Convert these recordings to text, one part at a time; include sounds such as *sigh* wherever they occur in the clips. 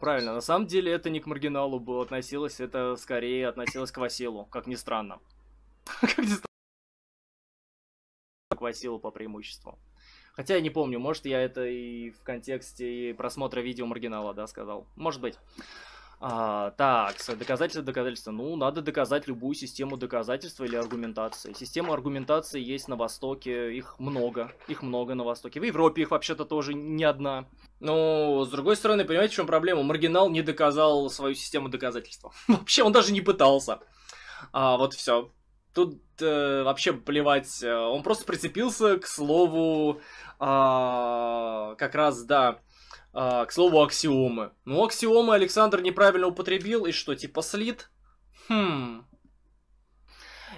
правильно. На самом деле это не к маргиналу было относилось, это скорее относилось к Василу, как ни странно. *laughs* Как ни странно. К Василу по преимуществу. Хотя я не помню, может я это и в контексте просмотра видео маргинала, да, сказал. Может быть. А, так, доказательства, доказательства. Ну, надо доказать любую систему доказательства или аргументации. Система аргументации есть на Востоке, их много, их много на Востоке. В Европе их вообще-то тоже не одна. Ну, с другой стороны, понимаете, в чем проблема? Маргинал не доказал свою систему доказательства. *laughs* вообще, он даже не пытался. А, вот все. Тут э, вообще плевать. Э, он просто прицепился к слову... Э, как раз, да... Э, к слову, аксиомы. Ну, аксиомы Александр неправильно употребил, и что, типа слит? Хм...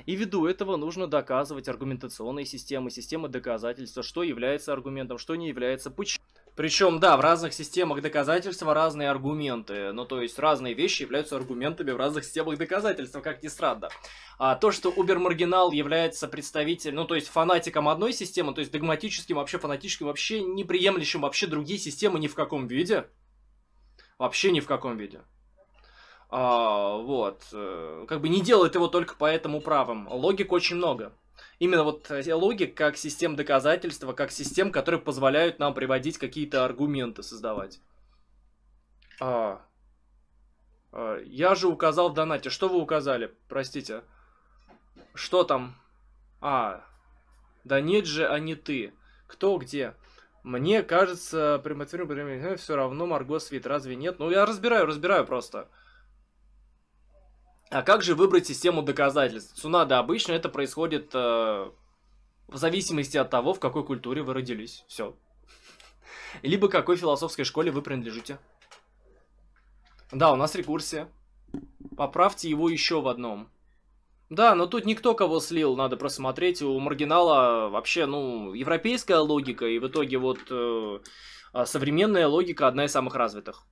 И ввиду этого нужно доказывать аргументационные системы, системы доказательства, что является аргументом, что не является, почему причем, да, в разных системах доказательства разные аргументы. Ну, то есть, разные вещи являются аргументами в разных системах доказательства, как ни странно. А то, что Убермаргинал является представителем, ну, то есть, фанатиком одной системы, то есть, догматическим, вообще фанатическим, вообще неприемлющим вообще другие системы ни в каком виде. Вообще ни в каком виде. А, вот. Э, как бы не делает его только по этому правам. Логик очень много. Именно вот логик как систем доказательства, как систем, которые позволяют нам приводить какие-то аргументы, создавать. А, а, я же указал в донате. Что вы указали? Простите. Что там? А, да нет же, а не ты. Кто где? Мне кажется, при ну, все равно Марго Свит, разве нет? Ну, я разбираю, разбираю просто. А как же выбрать систему доказательств? Цунада обычно это происходит э, в зависимости от того, в какой культуре вы родились. Все. Либо какой философской школе вы принадлежите. Да, у нас рекурсия. Поправьте его еще в одном. Да, но тут никто кого слил, надо просмотреть. У маргинала вообще, ну, европейская логика, и в итоге вот э, а, современная логика одна из самых развитых.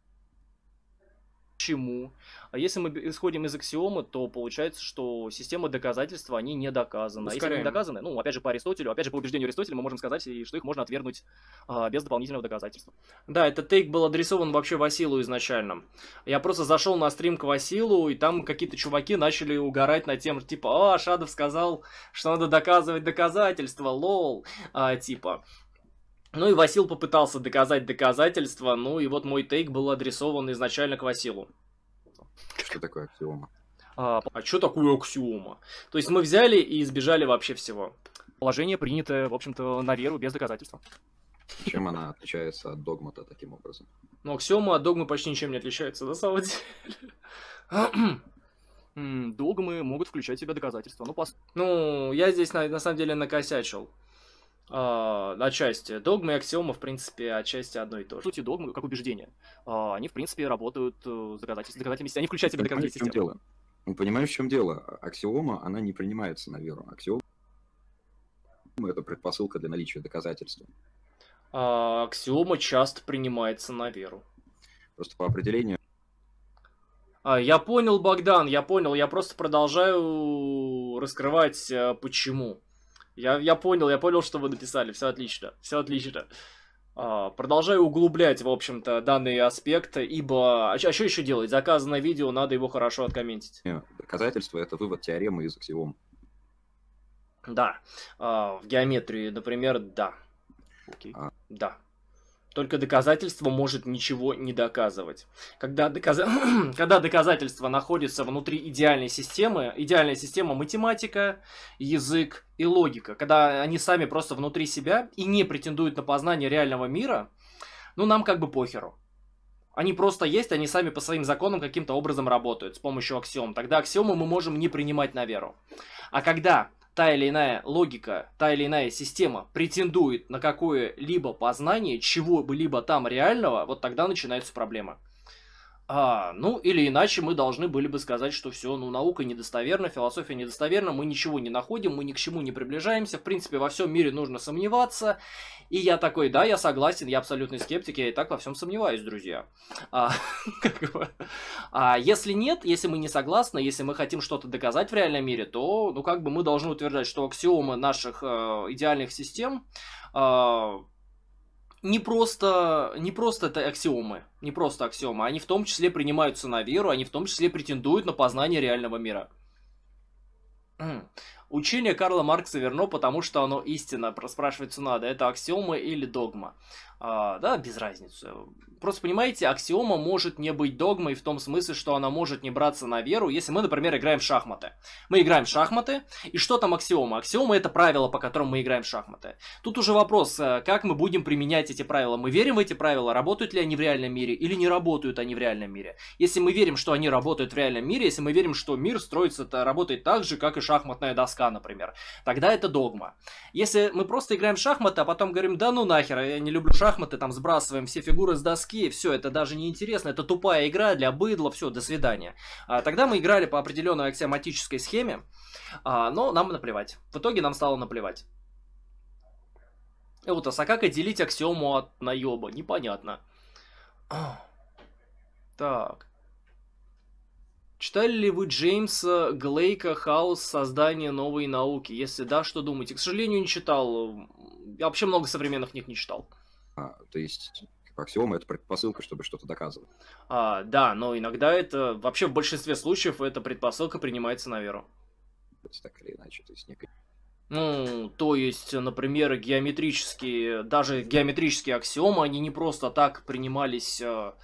Почему? А если мы исходим из аксиомы, то получается, что системы доказательства, они не доказаны. Ускоряем. А если они доказаны, ну, опять же, по Аристотелю, опять же, по убеждению Аристотеля, мы можем сказать, что их можно отвергнуть а, без дополнительного доказательства. Да, этот тейк был адресован вообще Василу изначально. Я просто зашел на стрим к Василу, и там какие-то чуваки начали угорать на тем, типа, а, Шадов сказал, что надо доказывать доказательства, лол, а, типа. Ну и Васил попытался доказать доказательства, ну и вот мой тейк был адресован изначально к Василу сразу. Что такое аксиома? А, а что такое аксиома? То есть мы взяли и избежали вообще всего. Положение принятое, в общем-то, на веру без доказательства. Чем она отличается от догмата таким образом? Ну, аксиома от догмы почти ничем не отличается, на самом деле. Догмы могут включать в себя доказательства. Ну, пос... ну, я здесь на, на самом деле накосячил э, отчасти. Догмы и аксиомы в принципе, отчасти одно и то же. По догмы, как убеждения, э, а, они, в принципе, работают э, с доказательствами, доказательными Они включают себя доказательные системы. Дело? Мы понимаем, в чем дело. Аксиома, она не принимается на веру. Аксиома – это предпосылка для наличия доказательства. А, аксиома часто принимается на веру. Просто по определению. А, я понял, Богдан, я понял. Я просто продолжаю раскрывать, э, почему. Я, я понял, я понял, что вы написали. Все отлично, все отлично. А, продолжаю углублять, в общем-то, данные аспекты, ибо... А, а что еще делать? Заказанное видео, надо его хорошо откомментить. Доказательство – это вывод теоремы из аксиом. Да. А, в геометрии, например, да. Окей. А... Да. Только доказательство может ничего не доказывать. Когда, доказ... *clears throat* Когда доказательство находится внутри идеальной системы, идеальная система математика, язык и логика. Когда они сами просто внутри себя и не претендуют на познание реального мира, ну нам как бы похеру. Они просто есть, они сами по своим законам каким-то образом работают с помощью аксиом. Тогда аксиомы мы можем не принимать на веру. А когда та или иная логика, та или иная система претендует на какое-либо познание чего бы либо там реального, вот тогда начинается проблема. А, ну, или иначе мы должны были бы сказать, что все, ну, наука недостоверна, философия недостоверна, мы ничего не находим, мы ни к чему не приближаемся, в принципе, во всем мире нужно сомневаться. И я такой, да, я согласен, я абсолютный скептик, я и так во всем сомневаюсь, друзья. А, *laughs* как бы, а если нет, если мы не согласны, если мы хотим что-то доказать в реальном мире, то, ну, как бы мы должны утверждать, что аксиомы наших э, идеальных систем э, не просто, не просто это аксиомы, не просто аксиомы, они в том числе принимаются на веру, они в том числе претендуют на познание реального мира. *clears throat* Учение Карла Маркса верно, потому что оно истина, спрашивается надо, это аксиомы или догма. А, да, без разницы. Просто понимаете, аксиома может не быть догмой в том смысле, что она может не браться на веру, если мы, например, играем в шахматы. Мы играем в шахматы, и что там аксиома? Аксиома это правило, по которым мы играем в шахматы. Тут уже вопрос, э, как мы будем применять эти правила. Мы верим в эти правила, работают ли они в реальном мире или не работают они в реальном мире. Если мы верим, что они работают в реальном мире, если мы верим, что мир строится, -то, работает так же, как и шахматная доска, например, тогда это догма. Если мы просто играем в шахматы, а потом говорим, да ну нахер, я не люблю шахматы, там сбрасываем все фигуры с доски, городские, все, это даже не интересно, это тупая игра для быдла, все, до свидания. А, тогда мы играли по определенной аксиоматической схеме, а, но нам наплевать. В итоге нам стало наплевать. Эутас, а как отделить аксиому от наеба? Непонятно. *clears throat* Так. Читали ли вы Джеймса Глейка «Хаос. Создание новой науки»? Если да, что думаете? К сожалению, не читал. Я вообще много современных книг не читал. А, то есть аксиома это предпосылка, чтобы что-то доказывать. А, да, но иногда это вообще в большинстве случаев эта предпосылка принимается на веру. Так или иначе, то есть некая ну, то есть, например, геометрические, даже геометрические аксиомы, они не просто так принимались а,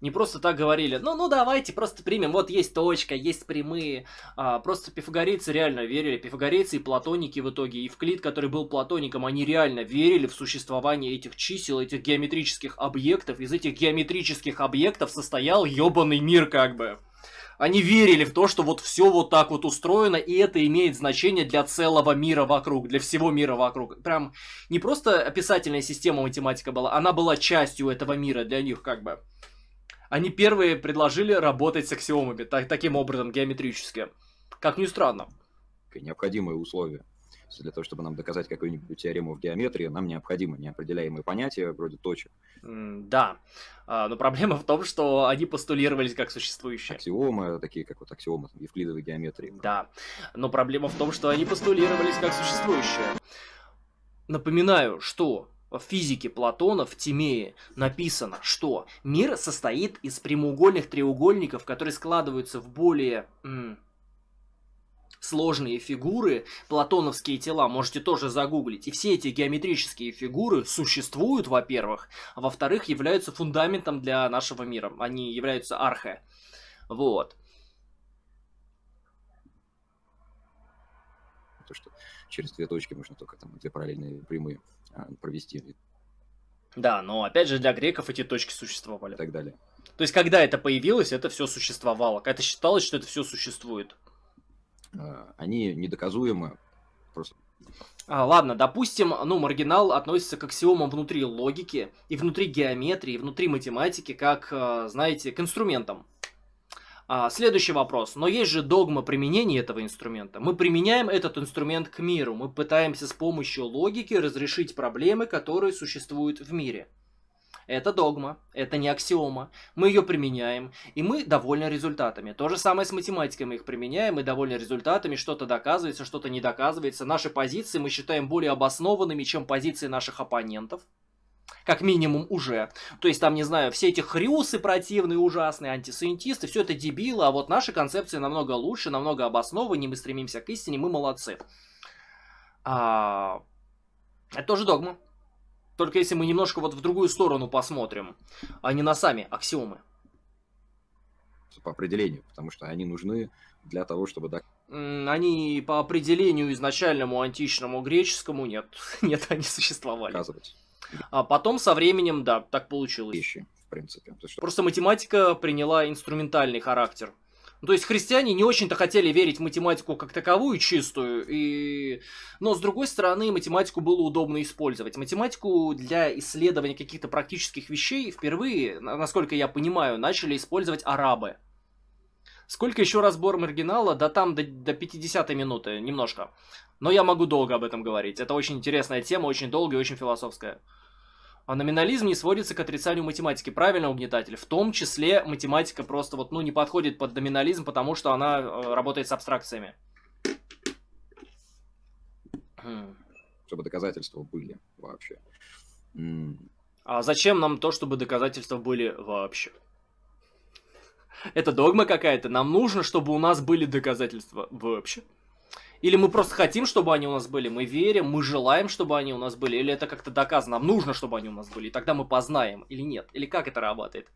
не просто так говорили, ну, ну давайте просто примем, вот есть точка, есть прямые. А, просто пифагорейцы реально верили, пифагорейцы и платоники в итоге, и Евклид, который был платоником, они реально верили в существование этих чисел, этих геометрических объектов. Из этих геометрических объектов состоял ебаный мир как бы. Они верили в то, что вот все вот так вот устроено, и это имеет значение для целого мира вокруг, для всего мира вокруг. Прям не просто описательная система математика была, она была частью этого мира для них как бы. Они первые предложили работать с аксиомами, так, таким образом, геометрически. Как ни странно. Необходимые условия. Для того, чтобы нам доказать какую-нибудь теорему в геометрии, нам необходимы неопределяемые понятия вроде точек. Mm, да, а, но проблема в том, что они постулировались как существующие. Аксиомы, такие как вот аксиомы евклидовой геометрии. Да, но проблема в том, что они постулировались как существующие. Напоминаю, что в физике Платона в Тимее написано, что мир состоит из прямоугольных треугольников, которые складываются в более сложные фигуры, платоновские тела, можете тоже загуглить. И все эти геометрические фигуры существуют, во-первых, а во-вторых, являются фундаментом для нашего мира. Они являются архе. Вот. То, что через две точки можно только там две параллельные прямые а, провести. Да, но опять же для греков эти точки существовали. И так далее. То есть, когда это появилось, это все существовало. Это считалось, что это все существует. А, они недоказуемы. Просто а, ладно, допустим, ну, маргинал относится к аксиомам внутри логики, и внутри геометрии, и внутри математики, как, а, знаете, к инструментам. А, следующий вопрос. Но есть же догма применения этого инструмента. Мы применяем этот инструмент к миру. Мы пытаемся с помощью логики разрешить проблемы, которые существуют в мире. Это догма, это не аксиома. Мы ее применяем, и мы довольны результатами. То же самое с математикой мы их применяем, мы довольны результатами, что-то доказывается, что-то не доказывается. Наши позиции мы считаем более обоснованными, чем позиции наших оппонентов. Как минимум уже. То есть там, не знаю, все эти хриусы противные, ужасные, антисанитисты, все это дебилы, а вот наши концепции намного лучше, намного обоснованнее, мы стремимся к истине, мы молодцы. А... Это тоже догма. Только если мы немножко вот в другую сторону посмотрим, а не на сами аксиомы. По определению, потому что они нужны для того, чтобы они по определению изначальному античному греческому нет, *laughs* нет, они существовали. Доказывать. А потом со временем, да, так получилось. Вещи, в принципе. Что... Просто математика приняла инструментальный характер. Ну, то есть христиане не очень-то хотели верить в математику как таковую чистую, и... но с другой стороны математику было удобно использовать. Математику для исследования каких-то практических вещей впервые, насколько я понимаю, начали использовать арабы. Сколько еще разбор маргинала? Да там до, до 50 минуты, немножко. Но я могу долго об этом говорить. Это очень интересная тема, очень долгая и очень философская. А номинализм не сводится к отрицанию математики. Правильно, угнетатель. В том числе математика просто вот, ну, не подходит под номинализм, потому что она э, работает с абстракциями. Хм. Чтобы доказательства были вообще. А зачем нам то, чтобы доказательства были вообще? Это догма какая-то. Нам нужно, чтобы у нас были доказательства вообще. Или мы просто хотим, чтобы они у нас были, мы верим, мы желаем, чтобы они у нас были, или это как-то доказано, нам нужно, чтобы они у нас были, и тогда мы познаем, или нет, или как это работает.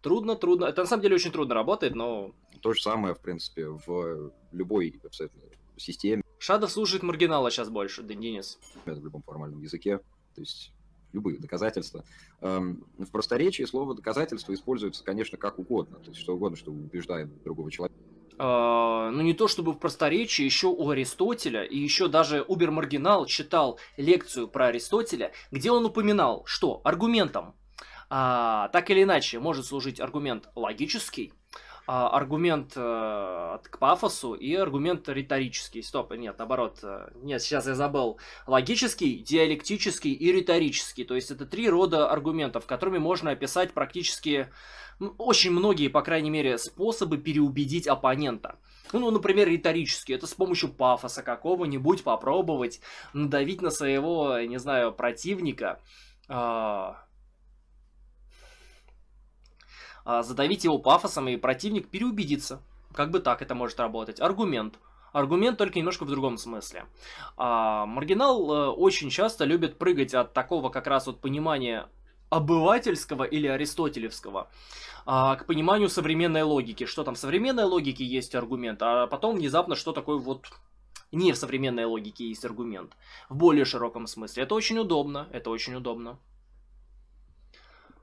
Трудно, трудно. Это на самом деле очень трудно работает, но... То же самое, в принципе, в любой абсолютно системе. Шадов служит маргинала сейчас больше, Денис. Это в любом формальном языке. То есть любые доказательства. Эм, в просторечии слово доказательство используется, конечно, как угодно, то есть что угодно, что убеждает другого человека. А, ну не то чтобы в просторечии, еще у Аристотеля, и еще даже Убер-маргинал читал лекцию про Аристотеля, где он упоминал, что аргументом а, так или иначе может служить аргумент логический, а, аргумент э, к пафосу и аргумент риторический. Стоп, нет, наоборот. Э, нет, сейчас я забыл. Логический, диалектический и риторический. То есть это три рода аргументов, которыми можно описать практически очень многие, по крайней мере, способы переубедить оппонента. Ну, ну например, риторически. Это с помощью пафоса какого-нибудь попробовать надавить на своего, не знаю, противника а, а, задавить его пафосом, и противник переубедится. Как бы так это может работать. Аргумент. Аргумент только немножко в другом смысле. А, маргинал э, очень часто любит прыгать от такого как раз вот понимания обывательского или аристотелевского а, к пониманию современной логики. Что там, в современной логике есть аргумент, а потом внезапно что такое вот не в современной логике есть аргумент. В более широком смысле. Это очень удобно, это очень удобно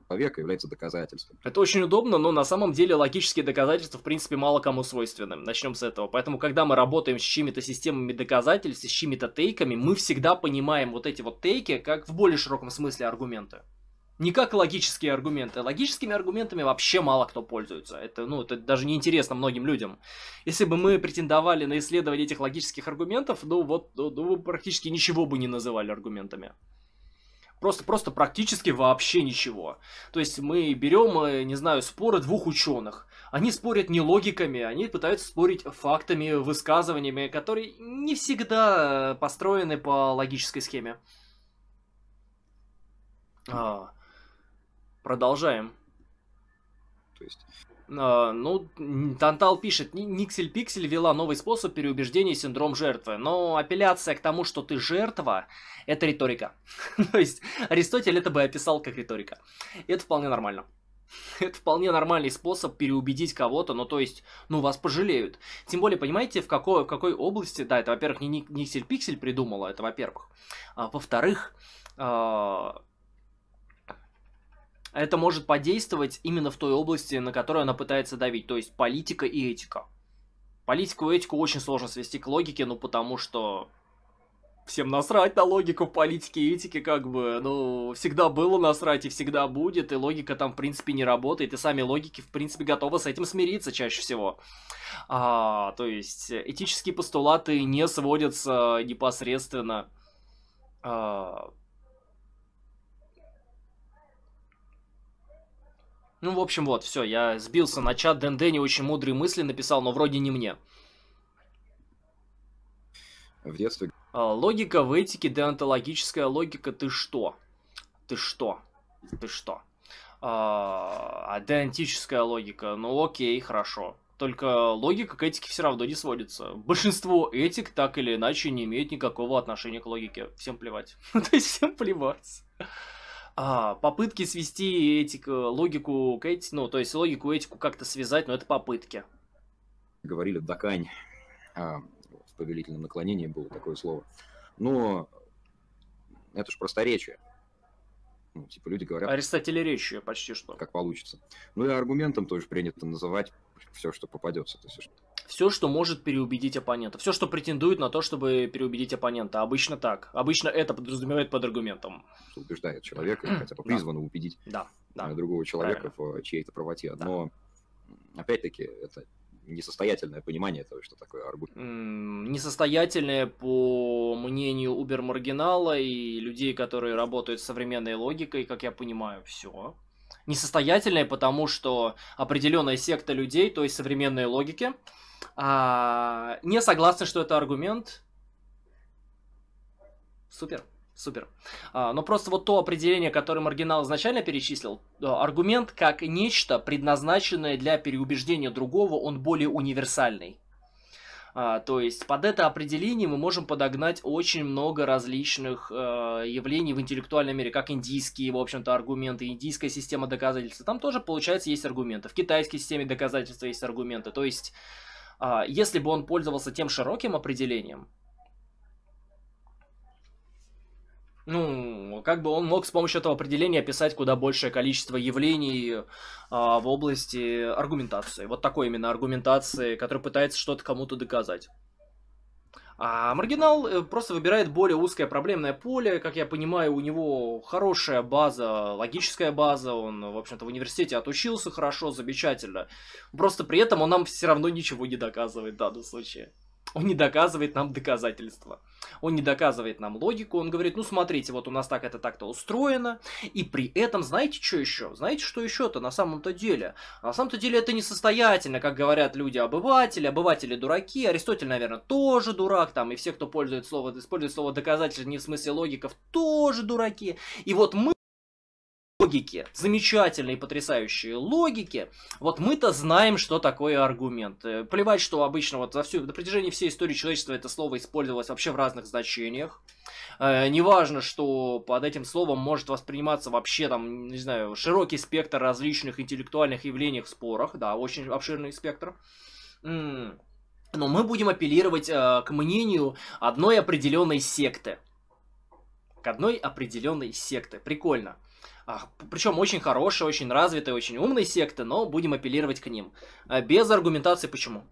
человека является доказательством. Это очень удобно, но на самом деле логические доказательства в принципе мало кому свойственны. Начнем с этого. Поэтому, когда мы работаем с чьими-то системами доказательств, с чьими-то тейками, мы всегда понимаем вот эти вот тейки как в более широком смысле аргументы. Не как логические аргументы. Логическими аргументами вообще мало кто пользуется. Это, ну, это даже неинтересно многим людям. Если бы мы претендовали на исследование этих логических аргументов, ну вот, ну, ну практически ничего бы не называли аргументами. Просто, просто практически вообще ничего. То есть мы берем, э, не знаю, споры двух ученых. Они спорят не логиками, они пытаются спорить фактами, высказываниями, которые не всегда э, построены по логической схеме. А, продолжаем. То есть... А, ну, Тантал пишет, Никсель Пиксель вела новый способ переубеждения синдром жертвы, но апелляция к тому, что ты жертва, это риторика. *laughs* То есть Аристотель это бы описал как риторика. И это вполне нормально. *laughs* Это вполне нормальный способ переубедить кого-то, ну то есть, ну вас пожалеют. Тем более, понимаете, в какой, в какой области, да, это, во-первых, не Никсель Пиксель придумала, это во-первых. А, во-вторых, а, это может подействовать именно в той области, на которую она пытается давить, то есть политика и этика. Политику и этику очень сложно свести к логике, ну потому что всем насрать на логику политики и этики, как бы, ну, всегда было насрать и всегда будет, и логика там, в принципе, не работает, и сами логики, в принципе, готовы с этим смириться чаще всего. А, то есть, этические постулаты не сводятся непосредственно а, Ну, в общем, вот, все, я сбился на чат, ДНД не очень мудрые мысли написал, но вроде не мне. А в детстве... А, логика в этике, деонтологическая логика, ты что? Ты что? Ты что? А, а деонтическая логика, ну окей, хорошо. Только логика к этике все равно не сводится. Большинство этик так или иначе не имеет никакого отношения к логике. Всем плевать. Ну *laughs* То есть всем плевать а, попытки свести эти э, логику к эти, ну, то есть логику этику как-то связать, но это попытки. Говорили Дакань, а, в повелительном наклонении было такое слово. Но это же просторечие. Ну, типа люди говорят... Аристотель речи почти что. Как получится. Ну и аргументом тоже принято называть все, что попадется. То есть, все, что может переубедить оппонента, все, что претендует на то, чтобы переубедить оппонента. Обычно так. Обычно это подразумевает под аргументом. Убеждает человека, *clears throat* хотя бы призвано убедить да, да. Э, другого человека Правильно. в чьей-то правоте. Но, да. опять-таки, это несостоятельное понимание того, что такое аргумент. Несостоятельное, по мнению убер-маргинала и людей, которые работают с современной логикой, как я понимаю, все. Несостоятельное, потому что определенная секта людей, то есть современной логики, а, не согласны, что это аргумент? Супер. Супер. А, но просто вот то определение, которое маргинал изначально перечислил, аргумент как нечто, предназначенное для переубеждения другого, он более универсальный. А, то есть под это определение мы можем подогнать очень много различных э, явлений в интеллектуальном мире, как индийские, в общем-то, аргументы, индийская система доказательства. Там тоже, получается, есть аргументы. В китайской системе доказательства есть аргументы. То есть а, если бы он пользовался тем широким определением, ну, как бы он мог с помощью этого определения описать куда большее количество явлений а, в области аргументации. Вот такой именно аргументации, который пытается что-то кому-то доказать. А маргинал э, просто выбирает более узкое проблемное поле. Как я понимаю, у него хорошая база, логическая база. Он, в общем-то, в университете отучился хорошо, замечательно. Просто при этом он нам все равно ничего не доказывает в данном случае. Он не доказывает нам доказательства. Он не доказывает нам логику. Он говорит, ну смотрите, вот у нас так это так-то устроено. И при этом, знаете, что еще? Знаете, что еще-то на самом-то деле? На самом-то деле это несостоятельно, как говорят люди обыватели. Обыватели дураки. Аристотель, наверное, тоже дурак. Там и все, кто пользует слово, использует слово доказатель не в смысле логиков, тоже дураки. И вот мы логике, замечательной и потрясающей логике, вот мы-то знаем, что такое аргумент. Э, плевать, что обычно вот за всю, на протяжении всей истории человечества это слово использовалось вообще в разных значениях. Э, неважно, что под этим словом может восприниматься вообще там, не знаю, широкий спектр различных интеллектуальных явлений в спорах, да, очень обширный спектр. Но мы будем апеллировать э, к мнению одной определенной секты к одной определенной секты. Прикольно. А, Причем очень хорошая, очень развитая, очень умная секта, но будем апеллировать к ним. А, без аргументации почему.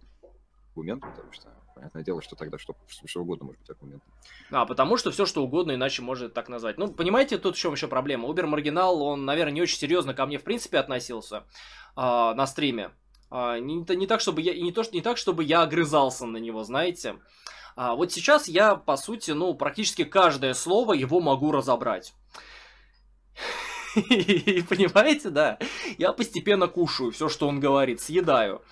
Аргумент, потому что понятное дело, что тогда что, что угодно может быть аргумент. А, потому что все что угодно иначе можно так назвать. Ну, понимаете, тут в чем еще проблема. Убер Маргинал, он, наверное, не очень серьезно ко мне в принципе относился э, на стриме. Э, не, не, так, чтобы я, не, то, что, не так, чтобы я огрызался на него, знаете. А вот сейчас я, по сути, ну, практически каждое слово его могу разобрать. И *laughs* понимаете, да, я постепенно кушаю все, что он говорит, съедаю.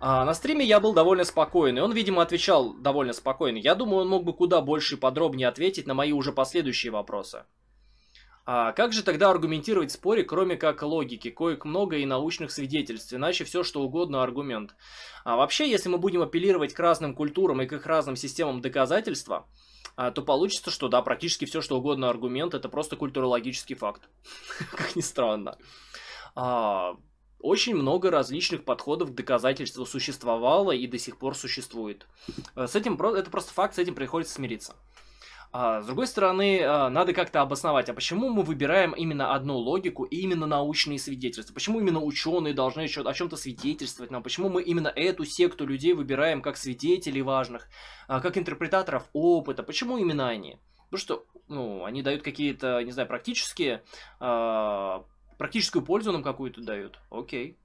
А на стриме я был довольно спокойный. Он, видимо, отвечал довольно спокойно. Я думаю, он мог бы куда больше и подробнее ответить на мои уже последующие вопросы. А как же тогда аргументировать споре, кроме как логики, коек много и научных свидетельств, иначе все что угодно аргумент. А вообще, если мы будем апеллировать к разным культурам и к их разным системам доказательства, а, то получится, что да, практически все что угодно аргумент, это просто культурологический факт. *laughs* Как ни странно а, очень много различных подходов к доказательству существовало и до сих пор существует. Э, с этим это просто факт, с этим приходится смириться. А, с другой стороны, а, надо как-то обосновать, а почему мы выбираем именно одну логику и именно научные свидетельства? Почему именно ученые должны еще о чем-то свидетельствовать нам? Почему мы именно эту секту людей выбираем как свидетелей важных, а, как интерпретаторов опыта? Почему именно они? Потому что ну, они дают какие-то, не знаю, практические, практическую пользу нам какую-то дают. Окей.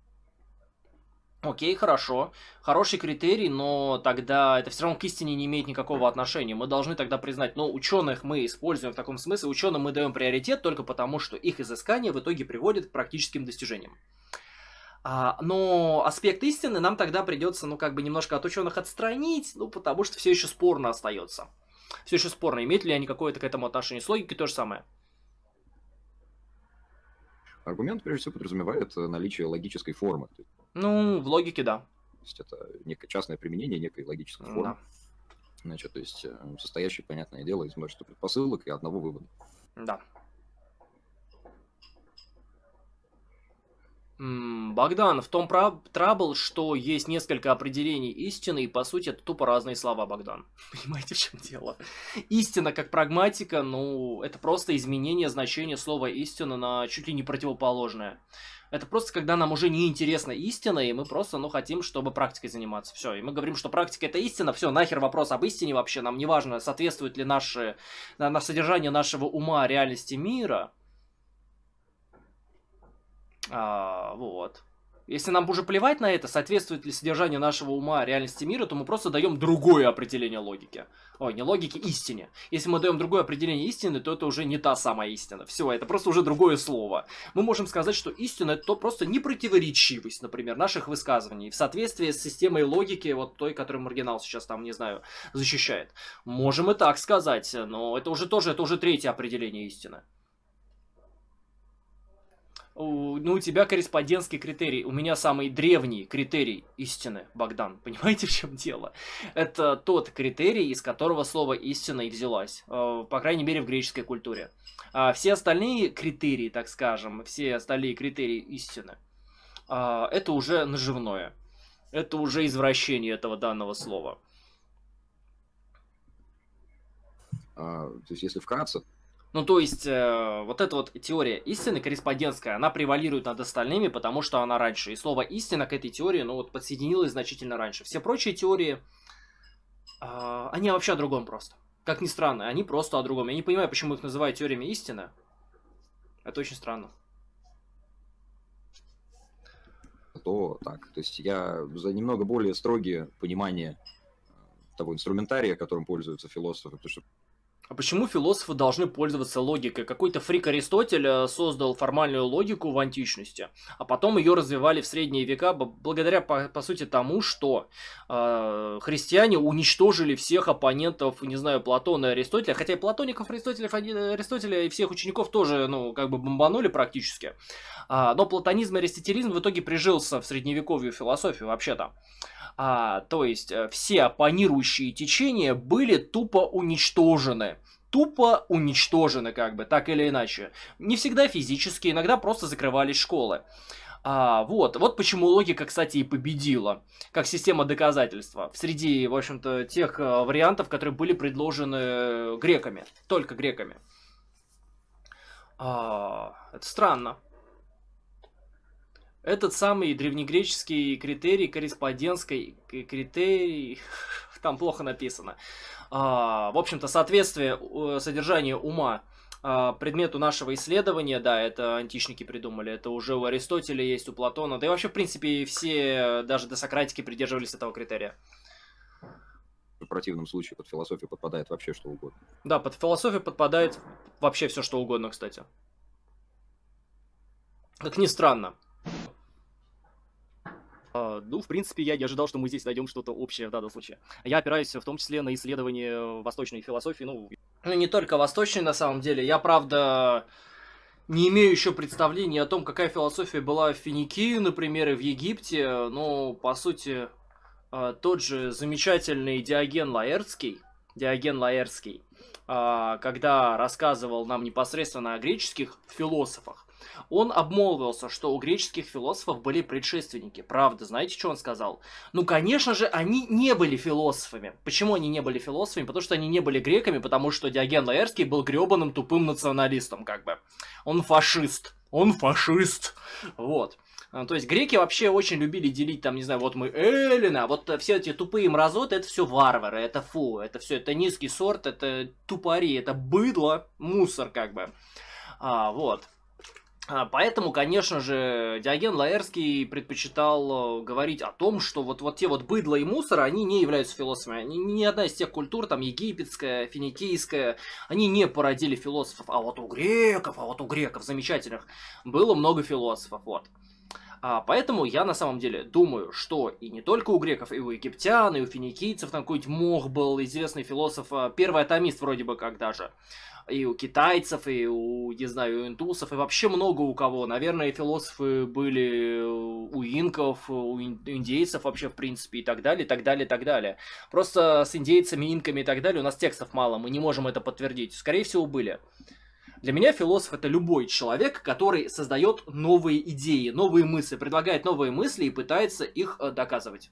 Окей, хорошо. Хороший критерий, но тогда это все равно к истине не имеет никакого отношения. Мы должны тогда признать, но ну, ученых мы используем в таком смысле, ученым мы даем приоритет только потому, что их изыскание в итоге приводит к практическим достижениям. А, но аспект истины нам тогда придется, ну, как бы немножко от ученых отстранить, ну, потому что все еще спорно остается. Все еще спорно, имеют ли они какое-то к этому отношение. С логикой то же самое. Аргумент, прежде всего, подразумевает э, наличие логической формы. Ну, в логике, да. То есть это некое частное применение некой логической формы. Да. Значит, то есть э, состоящий, понятное дело, из множества предпосылок и одного вывода. Да. Богдан, в том трабл, что есть несколько определений истины, и по сути это тупо разные слова, Богдан. *laughs* Понимаете, в чем дело? Истина как прагматика, ну, это просто изменение значения слова истина на чуть ли не противоположное. Это просто когда нам уже не интересна истина, и мы просто, ну, хотим, чтобы практикой заниматься. Все, и мы говорим, что практика это истина, все, нахер вопрос об истине вообще, нам не важно, соответствует ли наше, на, на содержание нашего ума реальности мира, а, вот. Если нам уже плевать на это, соответствует ли содержание нашего ума реальности мира, то мы просто даем другое определение логики. Ой, не логики истине. Если мы даем другое определение истины, то это уже не та самая истина. Все, это просто уже другое слово. Мы можем сказать, что истина это просто непротиворечивость, например, наших высказываний в соответствии с системой логики, вот той, которую маргинал сейчас там, не знаю, защищает. Можем и так сказать, но это уже тоже, это уже третье определение истины ну, у тебя корреспондентский критерий. У меня самый древний критерий истины, Богдан. *laughs* Понимаете, в чем дело? Это тот критерий, из которого слово истина и взялась. Э, по крайней мере, в греческой культуре. А все остальные критерии, так скажем, все остальные критерии истины, а, это уже наживное. Это уже извращение этого данного слова. А, то есть, если вкратце, ну, то есть, э, вот эта вот теория истины корреспондентская, она превалирует над остальными, потому что она раньше. И слово «истина» к этой теории, ну, вот, подсоединилось значительно раньше. Все прочие теории, э, они вообще о другом просто. Как ни странно, они просто о другом. Я не понимаю, почему их называют теориями истины. Это очень странно. То так. То есть я за немного более строгие понимание э, того инструментария, которым пользуются философы, потому что а почему философы должны пользоваться логикой. Какой-то фрик Аристотель э, создал формальную логику в античности, а потом ее развивали в средние века благодаря, по, по сути, тому, что э, христиане уничтожили всех оппонентов, не знаю, Платона и Аристотеля, хотя и платоников аристотелев, э, Аристотеля и всех учеников тоже, ну, как бы бомбанули практически. А, но платонизм и аристотелизм в итоге прижился в средневековью философию вообще-то. А, то есть э, все оппонирующие течения были тупо уничтожены тупо уничтожены, как бы, так или иначе. Не всегда физически, иногда просто закрывались школы. А, вот, вот почему логика, кстати, и победила, как система доказательства, среди, в общем-то, тех э, вариантов, которые были предложены греками, только греками. А, это странно. Этот самый древнегреческий критерий корреспондентской критерий, *laughs* там плохо написано. А, в общем-то, соответствие содержанию ума а, предмету нашего исследования, да, это античники придумали, это уже у Аристотеля есть, у Платона, да и вообще, в принципе, все, даже до Сократики придерживались этого критерия. В противном случае под философию подпадает вообще что угодно. Да, под философию подпадает вообще все что угодно, кстати. Как ни странно. Uh, ну, в принципе, я не ожидал, что мы здесь найдем что-то общее в данном случае. Я опираюсь в том числе на исследование восточной философии, ну... Ну, не только восточной, на самом деле. Я, правда, не имею еще представления о том, какая философия была в Финикии, например, и в Египте, но, по сути, а, тот же замечательный Диоген Лаэртский, Диоген Лаэртский, а, когда рассказывал нам непосредственно о греческих философах, он обмолвился, что у греческих философов были предшественники. Правда, знаете, что он сказал? Ну, конечно же, они не были философами. Почему они не были философами? Потому что они не были греками, потому что Диоген Лаэрский был гребаным тупым националистом, как бы. Он фашист. Он фашист. Вот. А, то есть греки вообще очень любили делить, там, не знаю, вот мы Эллина, вот все эти тупые мразоты, это все варвары, это фу, это все, это низкий сорт, это тупари, это быдло, мусор как бы. А, вот. А, поэтому, конечно же, Диоген Лаэрский предпочитал э, говорить о том, что вот, вот те вот быдло и мусор, они не являются философами. Они, ни одна из тех культур, там, египетская, финикийская, они не породили философов. А вот у греков, а вот у греков замечательных было много философов, вот. А, поэтому я на самом деле думаю, что и не только у греков, и у египтян, и у финикийцев, там какой-нибудь Мох был, известный философ, а, первый атомист вроде бы как даже, и у китайцев, и у, не знаю, у индусов, и вообще много у кого. Наверное, философы были у инков, у индейцев вообще, в принципе, и так далее, и так далее, и так далее. Просто с индейцами, инками и так далее у нас текстов мало, мы не можем это подтвердить. Скорее всего, были. Для меня философ это любой человек, который создает новые идеи, новые мысли, предлагает новые мысли и пытается их э, доказывать.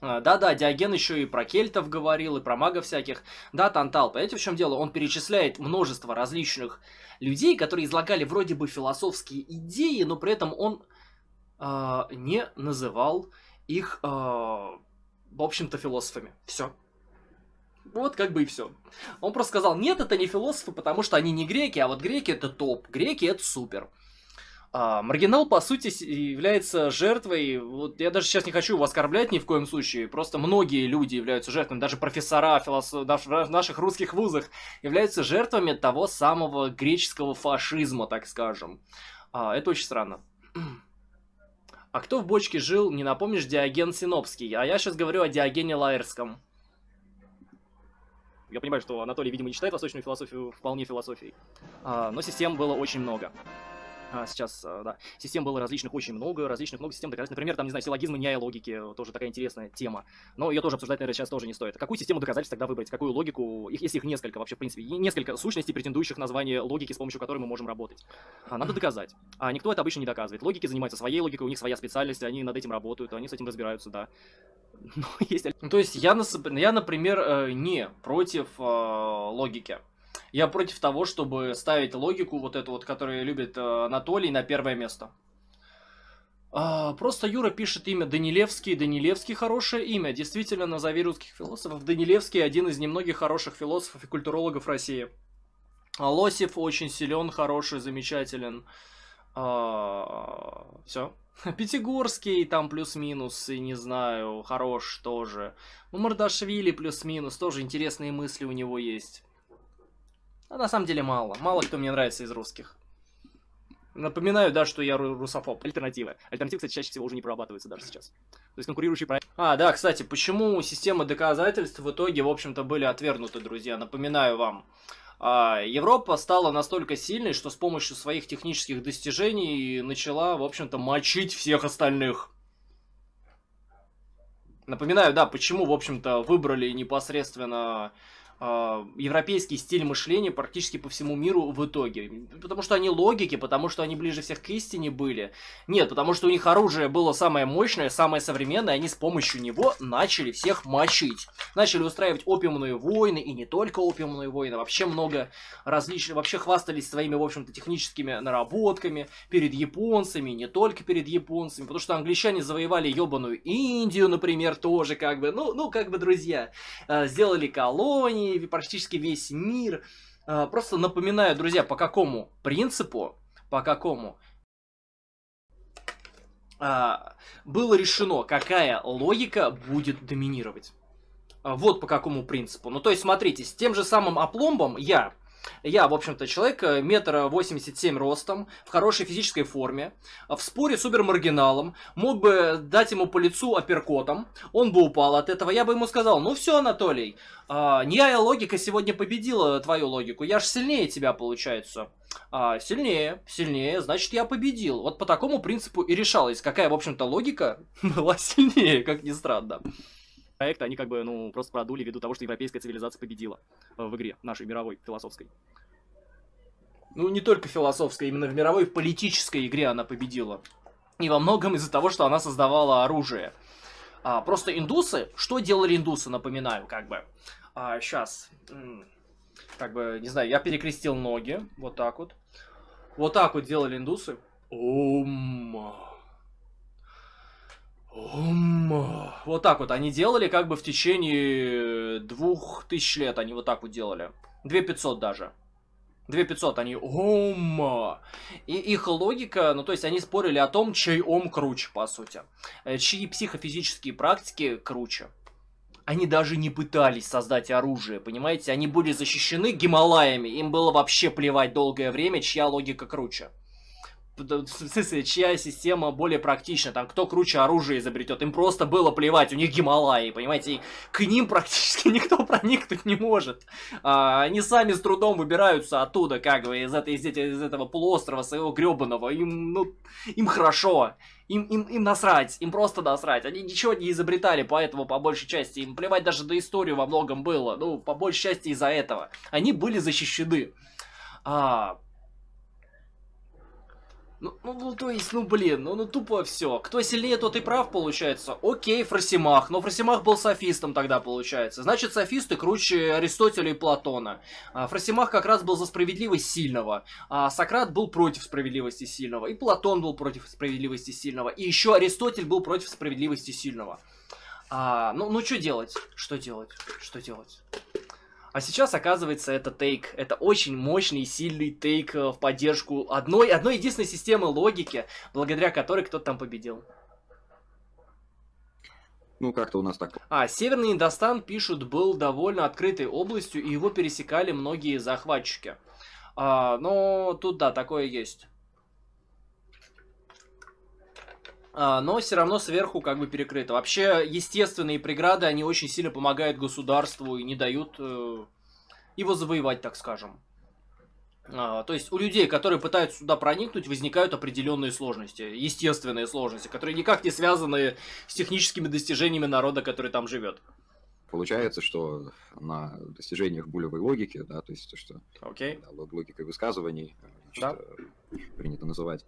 А, да-да, Диоген еще и про кельтов говорил, и про магов всяких. Да, Тантал, понимаете, в чем дело? Он перечисляет множество различных людей, которые излагали вроде бы философские идеи, но при этом он э, не называл их, э, в общем-то, философами. Все. Вот как бы и все. Он просто сказал, нет, это не философы, потому что они не греки, а вот греки это топ, греки это супер. А, маргинал, по сути, является жертвой, вот я даже сейчас не хочу его оскорблять ни в коем случае, просто многие люди являются жертвами, даже профессора философ... в наших русских вузах являются жертвами того самого греческого фашизма, так скажем. А, это очень странно. А кто в бочке жил, не напомнишь, Диоген Синопский. А я сейчас говорю о Диогене Лаерском. Я понимаю, что Анатолий, видимо, не считает восточную философию вполне философией, а, но систем было очень много. А, сейчас, э, да, систем было различных очень много, различных много систем доказательств. Например, там, не знаю, силлогизмы логики э, тоже такая интересная тема. Но ее тоже обсуждать, наверное, сейчас тоже не стоит. Какую систему доказательств тогда выбрать? Какую логику? Их, если их несколько вообще, в принципе, несколько сущностей, претендующих на звание логики, с помощью которой мы можем работать. А надо доказать. А никто это обычно не доказывает. Логики занимаются своей логикой, у них своя специальность, они над этим работают, они с этим разбираются, да. *laughs* Но ну, есть... Ну, то есть я, я, например, э, не против логики я против того, чтобы ставить логику вот эту вот, которую любит э, Анатолий, на первое место. А, просто Юра пишет имя Данилевский. Данилевский хорошее имя. Действительно, назови русских философов. Данилевский один из немногих хороших философов и культурологов России. Лосев очень силен, хороший, замечателен. А, Все. *laughs* Пятигорский там плюс-минус, и не знаю, хорош тоже. Ну, Мардашвили плюс-минус, тоже интересные мысли у него есть. А на самом деле мало. Мало кто мне нравится из русских. Напоминаю, да, что я русофоб. Альтернатива. Альтернативы, кстати, чаще всего уже не прорабатываются даже сейчас. То есть конкурирующий проект. А, да, кстати, почему системы доказательств в итоге, в общем-то, были отвергнуты, друзья? Напоминаю вам. А, Европа стала настолько сильной, что с помощью своих технических достижений начала, в общем-то, мочить всех остальных. Напоминаю, да, почему, в общем-то, выбрали непосредственно а, европейский стиль мышления практически по всему миру в итоге. Потому что они логики, потому что они ближе всех к истине были. Нет, потому что у них оружие было самое мощное, самое современное, они с помощью него начали всех мочить. Начали устраивать опиумные войны, и не только опиумные войны, вообще много различных, вообще хвастались своими, в общем-то, техническими наработками перед японцами, не только перед японцами, потому что англичане завоевали ебаную Индию, например, тоже как бы, ну, ну как бы, друзья, э, сделали колонии, Японии, практически весь мир. А, просто напоминаю, друзья, по какому принципу, по какому а, было решено, какая логика будет доминировать. А, вот по какому принципу. Ну, то есть, смотрите, с тем же самым опломбом я я, в общем-то, человек э, метра восемьдесят семь ростом, в хорошей физической форме, в споре с убер мог бы дать ему по лицу апперкотом, он бы упал от этого, я бы ему сказал, ну все, Анатолий, а, не я логика сегодня победила твою логику, я же сильнее тебя, получается. А, сильнее, сильнее, значит, я победил. Вот по такому принципу и решалось, какая, в общем-то, логика *laughs* была сильнее, как ни странно проекта они как бы, ну, просто продули ввиду того, что европейская цивилизация победила э, в игре нашей мировой, философской. Ну, не только философской, именно в мировой политической игре она победила. И во многом из-за того, что она создавала оружие. А, просто индусы, что делали индусы, напоминаю, как бы. А, сейчас, как бы, не знаю, я перекрестил ноги, вот так вот. Вот так вот делали индусы. Ом. Вот так вот они делали, как бы в течение э, двух тысяч лет они вот так вот делали. две пятьсот даже. две пятьсот они ом. И их логика, ну то есть они спорили о том, чей ом круче, по сути. Э, чьи психофизические практики круче. Они даже не пытались создать оружие, понимаете? Они были защищены Гималаями, им было вообще плевать долгое время, чья логика круче в смысле, чья система более практична, там, кто круче оружие изобретет, им просто было плевать, у них Гималаи, понимаете, и к ним *laughs* практически никто проникнуть не может. А, они сами с трудом выбираются оттуда, как бы, из, этой, из, из этого полуострова своего гребаного, им, ну, им хорошо, им, им, им насрать, им просто насрать, они ничего не изобретали, поэтому, по большей части, им плевать даже до историю во многом было, ну, по большей части из-за этого. Они были защищены. А, ну, ну, ну, то есть, ну, блин, ну, ну, тупо все. Кто сильнее, тот и прав, получается. Окей, Фросимах, но Фросимах был софистом тогда, получается. Значит, софисты круче Аристотеля и Платона. А, Фросимах как раз был за справедливость сильного, а Сократ был против справедливости сильного, и Платон был против справедливости сильного, и еще Аристотель был против справедливости сильного. А, ну, ну, что делать? Что делать? Что делать? А сейчас, оказывается, это тейк. Это очень мощный и сильный тейк э, в поддержку одной, одной единственной системы логики, благодаря которой кто-то там победил. Ну, как-то у нас так. А, Северный Индостан, пишут, был довольно открытой областью, и его пересекали многие захватчики. А, но тут, да, такое есть. А, но все равно сверху как бы перекрыто. Вообще, естественные преграды, они очень сильно помогают государству и не дают э, его завоевать, так скажем. А, то есть у людей, которые пытаются сюда проникнуть, возникают определенные сложности, естественные сложности, которые никак не связаны с техническими достижениями народа, который там живет. Получается, что на достижениях булевой логики, да, то есть то, что okay. да, логикой высказываний э, да? принято называть,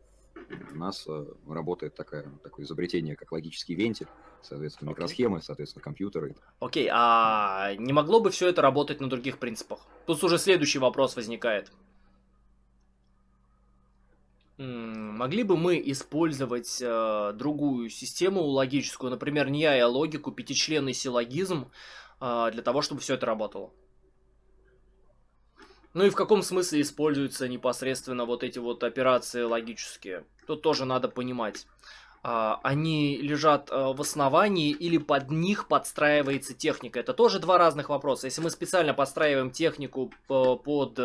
у нас э, работает такая, такое изобретение, как логический вентиль, соответственно, okay. соответственно, компьютеры. Окей, okay. а не могло бы все это работать на других принципах? Тут уже следующий вопрос возникает. Могли бы мы использовать э, другую систему логическую, например, не я, а логику, пятичленный силлогизм, э, для того, чтобы все это работало? Ну и в каком смысле используются непосредственно вот эти вот операции логические? Тут тоже надо понимать. А, они лежат а, в основании или под них подстраивается техника? Это тоже два разных вопроса. Если мы специально подстраиваем технику под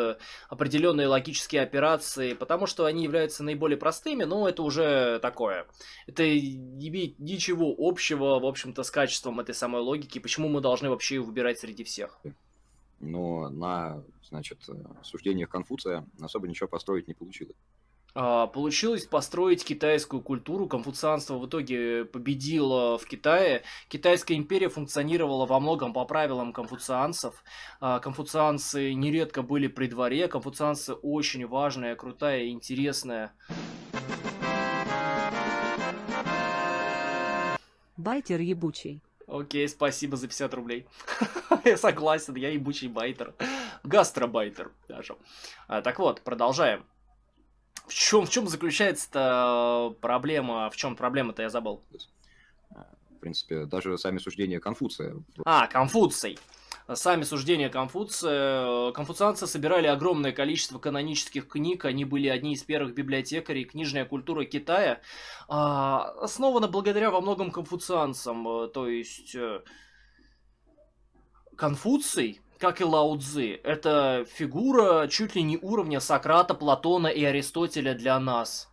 определенные логические операции, потому что они являются наиболее простыми, но это уже такое. Это не имеет ничего общего, в общем-то, с качеством этой самой логики. Почему мы должны вообще ее выбирать среди всех? но на, значит, суждениях Конфуция особо ничего построить не получилось. А, получилось построить китайскую культуру. Конфуцианство в итоге победило в Китае. Китайская империя функционировала во многом по правилам конфуцианцев. А, конфуцианцы нередко были при дворе. Конфуцианцы очень важная, крутая интересная. Байтер ебучий. Окей, спасибо за 50 рублей. *laughs* я согласен, я ебучий байтер. Гастробайтер даже. А, так вот, продолжаем. В чем, в чем заключается-то э, проблема? В чем проблема-то я забыл? В принципе, даже сами суждения Конфуция. А, Конфуций сами суждения Конфуция. Э, конфуцианцы собирали огромное количество канонических книг, они были одни из первых библиотекарей, книжная культура Китая, а, основана благодаря во многом конфуцианцам, э, то есть... Э, Конфуций, как и Лао Цзи, это фигура чуть ли не уровня Сократа, Платона и Аристотеля для нас –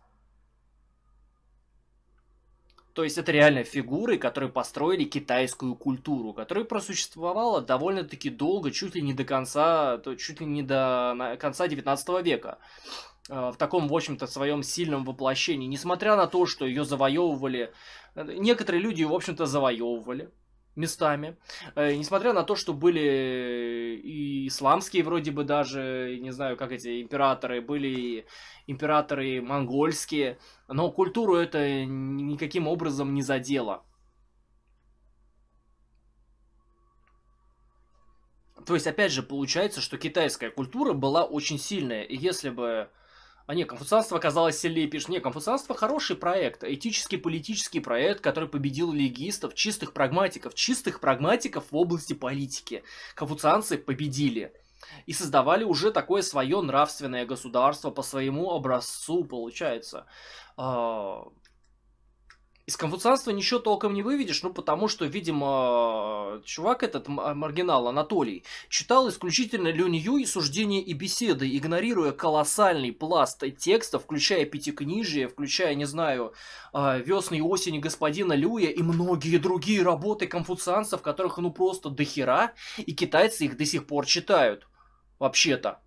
то есть это реально фигуры, которые построили китайскую культуру, которая просуществовала довольно-таки долго, чуть ли не до конца, чуть ли не до конца 19 века э, в таком, в общем-то, своем сильном воплощении, несмотря на то, что ее завоевывали, э, некоторые люди, в общем-то, завоевывали, местами. Э, несмотря на то, что были э, и исламские вроде бы даже, не знаю, как эти императоры, были и императоры монгольские, но культуру это никаким образом не задело. То есть, опять же, получается, что китайская культура была очень сильная, и если бы а не, конфуцианство оказалось сильнее, пишет. Не, конфуцианство хороший проект, этический, политический проект, который победил легистов, чистых прагматиков, чистых прагматиков в области политики. Конфуцианцы победили и создавали уже такое свое нравственное государство по своему образцу, получается. А, из конфуцианства ничего толком не выведешь, ну потому что, видимо, чувак этот, а, маргинал Анатолий, читал исключительно Люнью и суждения и беседы, игнорируя колоссальный пласт текста, включая пятикнижие, включая, не знаю, а, «Весны и осени господина Люя» и многие другие работы конфуцианцев, которых ну просто дохера, и китайцы их до сих пор читают, вообще-то.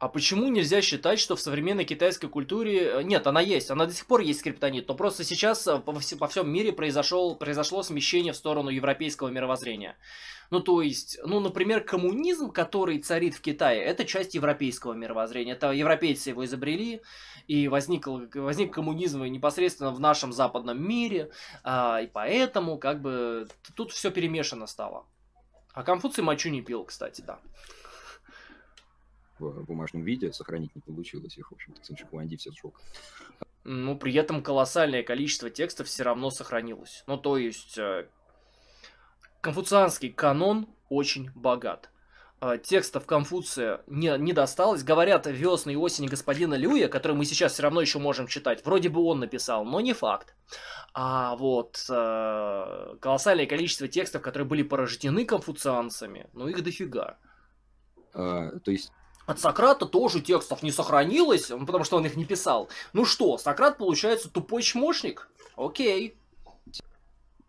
А почему нельзя считать, что в современной китайской культуре... Э, нет, она есть, она до сих пор есть скриптонит, но просто сейчас по э, всем мире произошел, произошло смещение в сторону европейского мировоззрения. Ну, то есть, ну, например, коммунизм, который царит в Китае, это часть европейского мировоззрения. Это европейцы его изобрели, и возник, возник коммунизм непосредственно в нашем западном мире, а, и поэтому, как бы, тут все перемешано стало. А Конфуций мочу не пил, кстати, да в бумажном виде, сохранить не получилось, их, в общем-то, Циншикуанди все сжег. Ну, при этом колоссальное количество текстов все равно сохранилось. Ну, то есть, э, конфуцианский канон очень богат. Э, текстов Конфуция не, не досталось. Говорят, весны и осени господина Люя, который мы сейчас все равно еще можем читать, вроде бы он написал, но не факт. А вот э, колоссальное количество текстов, которые были порождены конфуцианцами, ну их дофига. А, то есть от Сократа тоже текстов не сохранилось, потому что он их не писал. Ну что, Сократ получается тупой чмошник? Окей.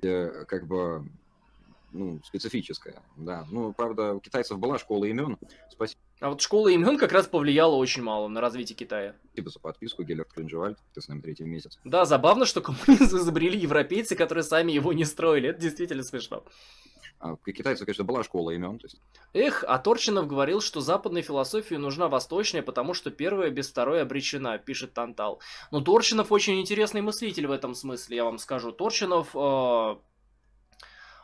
Э, как бы ну, специфическая, да. Ну, правда, у китайцев была школа имен. Спасибо. А вот школа имен как раз повлияла очень мало на развитие Китая. Спасибо за подписку, Гелерт Клинжевальд, ты с нами третий месяц. Да, забавно, что коммунизм *laughs* изобрели европейцы, которые сами его не строили. Это действительно смешно. А Китайцы, конечно, была школа имен. То есть... Эх, а Торчинов говорил, что западной философии нужна восточная, потому что первая без второй обречена, пишет Тантал. Но ну, Торчинов очень интересный мыслитель в этом смысле, я вам скажу. Торчинов э,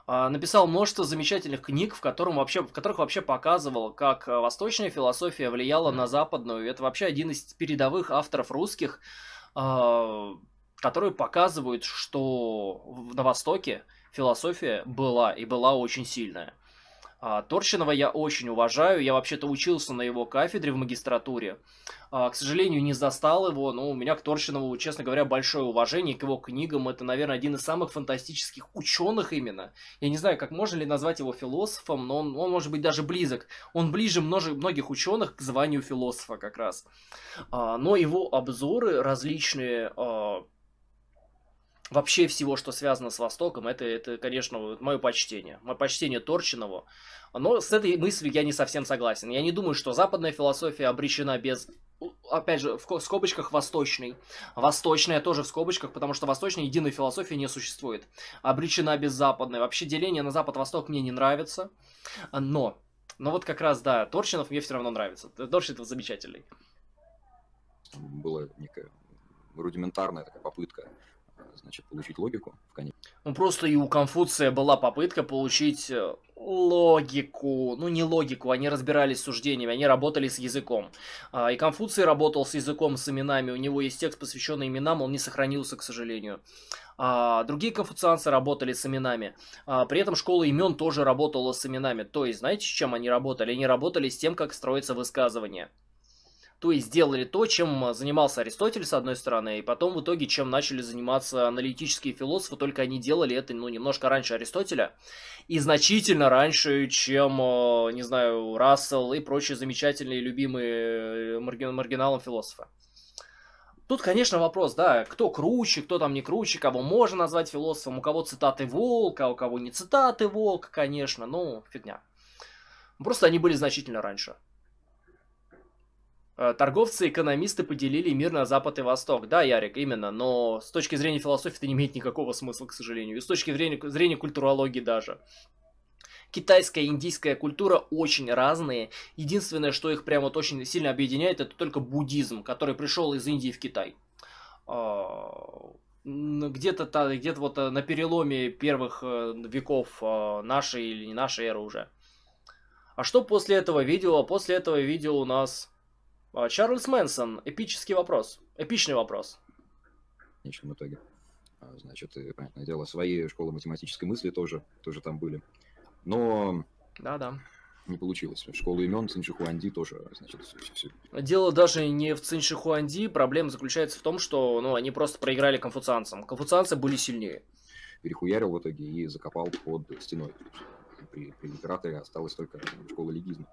э, написал множество замечательных книг, в, котором вообще, в которых вообще показывал, как э, восточная философия влияла на западную. Это вообще один из передовых авторов русских, которые показывают, что на Востоке философия была и была очень сильная. А, Торчинова я очень уважаю, я вообще-то учился на его кафедре в магистратуре. А, к сожалению, не застал его, но у меня к Торчинову, честно говоря, большое уважение к его книгам. Это, наверное, один из самых фантастических ученых именно. Я не знаю, как можно ли назвать его философом, но он, он может быть даже близок. Он ближе множе, многих ученых к званию философа как раз. А, но его обзоры различные а, вообще всего, что связано с Востоком, это, это конечно, мое почтение. Мое почтение Торчинову. Но с этой мыслью я не совсем согласен. Я не думаю, что западная философия обречена без опять же, в скобочках восточный. Восточная тоже в скобочках, потому что восточной единой философии не существует. Обречена без западной. Вообще деление на запад-восток мне не нравится. Но, но вот как раз, да, Торчинов мне все равно нравится. Торчинов замечательный. Была некая рудиментарная такая попытка значит, получить логику в конечном. Ну, просто и у Конфуция была попытка получить э, логику, ну не логику, они разбирались с суждениями, они работали с языком. А, и Конфуций работал с языком, с именами, у него есть текст, посвященный именам, он не сохранился, к сожалению. А, другие конфуцианцы работали с именами. А, при этом школа имен тоже работала с именами. То есть, знаете, с чем они работали? Они работали с тем, как строится высказывание. То есть сделали то, чем а, занимался Аристотель, с одной стороны, и потом в итоге, чем начали заниматься аналитические философы, только они делали это, ну, немножко раньше Аристотеля, и значительно раньше, чем, а, не знаю, Рассел и прочие замечательные, любимые э, маргиналом философы. Тут, конечно, вопрос, да, кто круче, кто там не круче, кого можно назвать философом, у кого цитаты Волка, у кого не цитаты Волка, конечно, ну, фигня. Просто они были значительно раньше. Э, торговцы и экономисты поделили мир на Запад и Восток. Да, Ярик, именно, но с точки зрения философии это не имеет никакого смысла, к сожалению. И с точки зрения, зрения культурологии даже. Китайская и индийская культура очень разные. Единственное, что их прямо вот очень сильно объединяет, это только буддизм, который пришел из Индии в Китай. А, где-то где вот э, на переломе первых э, веков нашей или не нашей эры уже. А что после этого видео? После этого видео у нас а, Чарльз Мэнсон, эпический вопрос, эпичный вопрос. В конечном итоге. А, значит, и, понятное дело, свои школы математической мысли тоже, тоже там были. Но... Да-да. Не получилось. Школу имен Циншихуанди тоже, значит, все, все, все. Дело даже не в Циншихуанди. Проблема заключается в том, что ну, они просто проиграли конфуцианцам. Конфуцианцы были сильнее. Перехуярил в итоге и закопал под стеной. При, при императоре осталась только школа легизма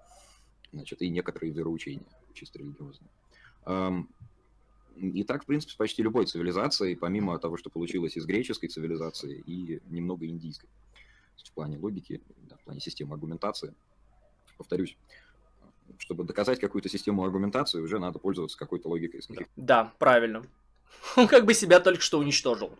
значит, и некоторые вероучения, чисто религиозные. И так, в принципе, с почти любой цивилизацией, помимо того, что получилось из греческой цивилизации и немного индийской. В плане логики, да, в плане системы аргументации. Повторюсь, чтобы доказать какую-то систему аргументации, уже надо пользоваться какой-то логикой. Да, да правильно. *laughs* Он как бы себя только что уничтожил.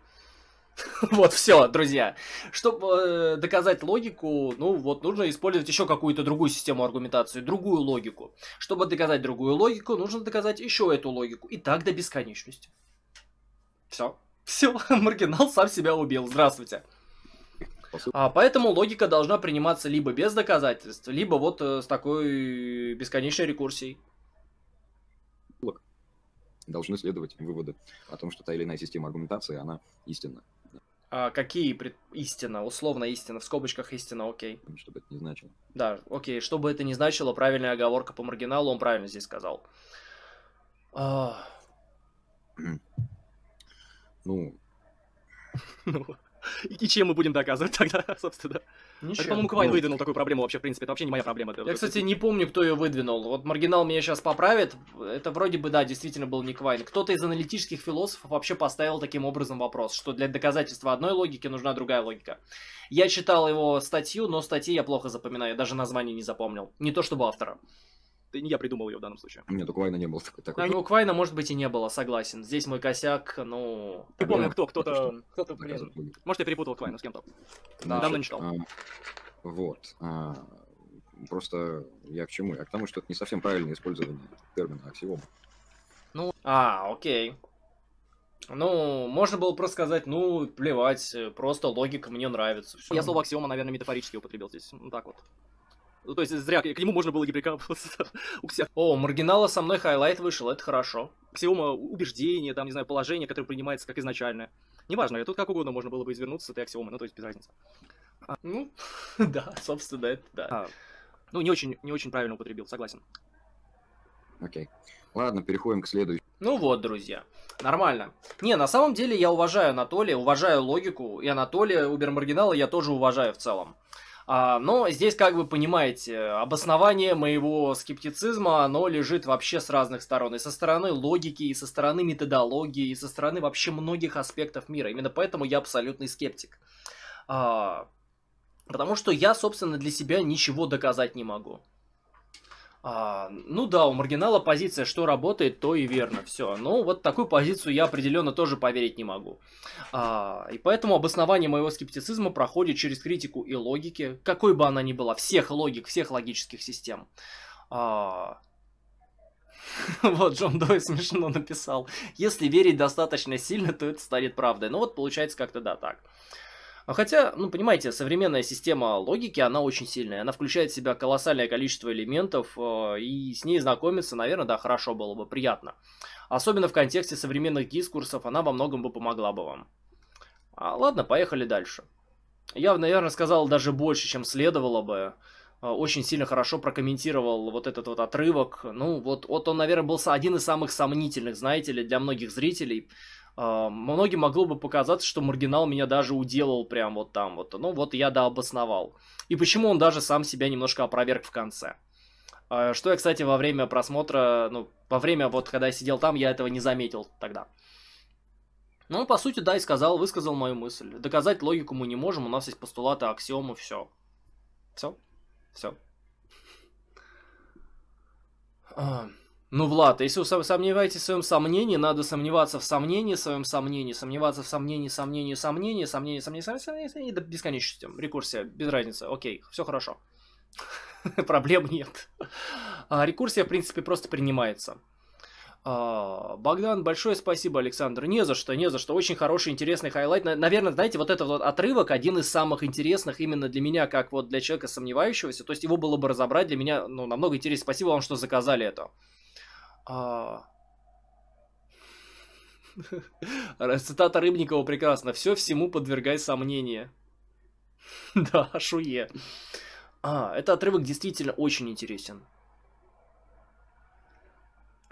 *laughs* Вот все, друзья. Чтобы э, доказать логику, ну вот нужно использовать еще какую-то другую систему аргументации, другую логику. Чтобы доказать другую логику, нужно доказать еще эту логику. И так до бесконечности. Все. Все, *laughs* маргинал сам себя убил. Здравствуйте. А, поэтому логика должна приниматься либо без доказательств, либо вот э, с такой бесконечной рекурсией. Должны следовать выводы о том, что та или иная система аргументации, она истинна. А какие пред... истина, условно истина, в скобочках истина, окей. Чтобы это не значило. Да, окей, что бы это не значило, правильная оговорка по маргиналу, он правильно здесь сказал. А... Ну. *laughs* ну и чем мы будем доказывать тогда, *laughs* собственно? Ничего. Это, по-моему, Квайн выдвинул такую проблему вообще, в принципе. Это вообще не моя проблема. Я, кстати, не помню, кто ее выдвинул. Вот Маргинал меня сейчас поправит. Это вроде бы, да, действительно был не Квайн. Кто-то из аналитических философов вообще поставил таким образом вопрос, что для доказательства одной логики нужна другая логика. Я читал его статью, но статьи я плохо запоминаю, даже название не запомнил. Не то чтобы автора это не я придумал ее в данном случае. Нет, у Квайна не было такой. такой. Ну, у Квайна, может быть, и не было, согласен. Здесь мой косяк, ну... Ты помнишь, кто, кто-то... Кто-то, блин... Может, я перепутал Квайна с кем-то. Да. Давно не читал. А, вот. А, просто я к чему? Я к тому, что это не совсем правильное использование термина аксиома. Ну, а, окей. Ну, можно было просто сказать, ну, плевать, э, просто логика мне нравится. Я слово аксиома, наверное, метафорически употребил здесь. Ну, так вот. Ну, то есть зря, к нему можно было не прикапываться. *laughs* у Ксиома. О, маргинала со мной хайлайт вышел, это хорошо. Аксиома убеждение, там, не знаю, положение, которое принимается как изначальное. Неважно, тут как угодно можно было бы извернуться с этой аксиомы, ну, то есть без разницы. А, ну, *laughs* да, собственно, это да. А, ну, не очень, не очень правильно употребил, согласен. Окей. Okay. Ладно, переходим к следующему. Ну вот, друзья, нормально. Не, на самом деле я уважаю Анатолия, уважаю логику, и Анатолия, Убермаргинала, я тоже уважаю в целом. А, но здесь, как вы понимаете, обоснование моего скептицизма, оно лежит вообще с разных сторон. И со стороны логики, и со стороны методологии, и со стороны вообще многих аспектов мира. Именно поэтому я абсолютный скептик. А, потому что я, собственно, для себя ничего доказать не могу. А, ну да, у маргинала позиция, что работает, то и верно, все. Ну вот такую позицию я определенно тоже поверить не могу. А, и поэтому обоснование моего скептицизма проходит через критику и логики, какой бы она ни была, всех логик, всех логических систем. А, *laughs* вот Джон Дой смешно написал. Если верить достаточно сильно, то это станет правдой. Ну вот получается как-то да так. А хотя, ну понимаете, современная система логики, она очень сильная. Она включает в себя колоссальное количество элементов, э, и с ней знакомиться, наверное, да, хорошо было бы, приятно. Особенно в контексте современных дискурсов она во многом бы помогла бы вам. А, ладно, поехали дальше. Я, наверное, сказал даже больше, чем следовало бы. Э, очень сильно хорошо прокомментировал вот этот вот отрывок. Ну, вот, вот он, наверное, был один из самых сомнительных, знаете ли, для многих зрителей. А, многим могло бы показаться, что маргинал меня даже уделал прям вот там вот. Ну вот я да обосновал. И почему он даже сам себя немножко опроверг в конце. А, что я, кстати, во время просмотра, ну, во время вот, когда я сидел там, я этого не заметил тогда. Ну, по сути, да, и сказал, высказал мою мысль. Доказать логику мы не можем, у нас есть постулаты, аксиомы, все. Все? Все. А, ну, Влад, если вы сомневаетесь в своем сомнении, надо сомневаться в сомнении, в своем сомнении, сомневаться в сомнении, сомнении, сомнении, сомнении, сомнении, сомнении, сомнении, до бесконечности. Рекурсия, без разницы. Окей, все хорошо. *laughs* Проблем нет. А, рекурсия, в принципе, просто принимается. А, Богдан, большое спасибо, Александр. Не за что, не за что. Очень хороший, интересный хайлайт. Наверное, знаете, вот этот вот отрывок один из самых интересных именно для меня, как вот для человека сомневающегося. То есть его было бы разобрать для меня ну, намного интереснее. Спасибо вам, что заказали это. А... *laughs* Цитата Рыбникова прекрасна. Все всему подвергай сомнения. *laughs* да, шуе. А, это отрывок действительно очень интересен.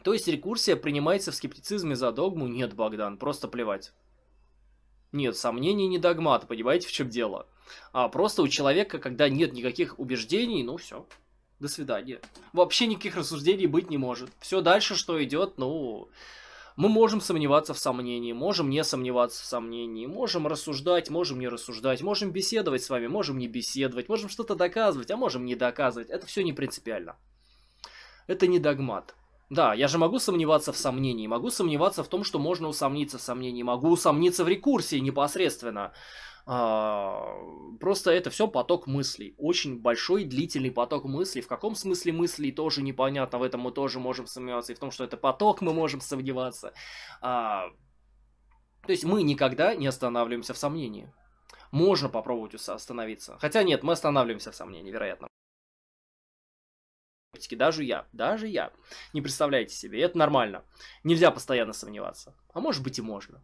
То есть рекурсия принимается в скептицизме за догму? Нет, Богдан, просто плевать. Нет, сомнений не догмат, понимаете, в чем дело? А просто у человека, когда нет никаких убеждений, ну все, до свидания. Вообще никаких рассуждений быть не может. Все дальше, что идет, ну... Мы можем сомневаться в сомнении, можем не сомневаться в сомнении, можем рассуждать, можем не рассуждать, можем беседовать с вами, можем не беседовать, можем что-то доказывать, а можем не доказывать. Это все не принципиально. Это не догмат. Да, я же могу сомневаться в сомнении, могу сомневаться в том, что можно усомниться в сомнении, могу усомниться в рекурсии непосредственно. А, просто это все поток мыслей. Очень большой, длительный поток мыслей. В каком смысле мыслей тоже непонятно. В этом мы тоже можем сомневаться. И в том, что это поток, мы можем сомневаться. А, то есть мы никогда не останавливаемся в сомнении. Можно попробовать остановиться. Хотя нет, мы останавливаемся в сомнении, вероятно. Даже я, даже я. Не представляете себе, это нормально. Нельзя постоянно сомневаться. А может быть и можно.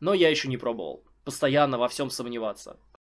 Но я еще не пробовал постоянно во всем сомневаться.